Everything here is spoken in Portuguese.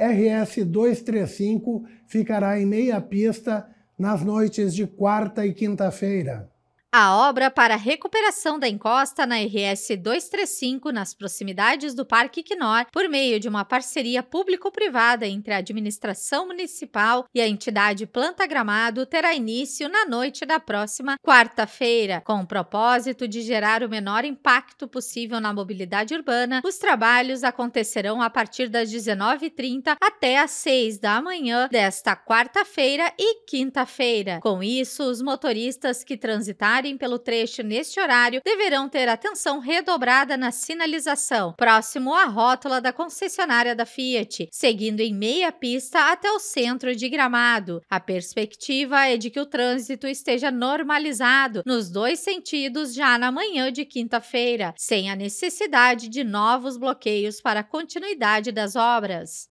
RS235 ficará em meia pista nas noites de quarta e quinta-feira. A obra para a recuperação da encosta na RS 235, nas proximidades do Parque Quinor, por meio de uma parceria público-privada entre a administração municipal e a entidade Planta Gramado, terá início na noite da próxima quarta-feira. Com o propósito de gerar o menor impacto possível na mobilidade urbana, os trabalhos acontecerão a partir das 19h30 até às 6 da manhã desta quarta-feira e quinta-feira. Com isso, os motoristas que transitaram passarem pelo trecho neste horário deverão ter atenção redobrada na sinalização, próximo à rótula da concessionária da Fiat, seguindo em meia pista até o centro de Gramado. A perspectiva é de que o trânsito esteja normalizado nos dois sentidos já na manhã de quinta-feira, sem a necessidade de novos bloqueios para a continuidade das obras.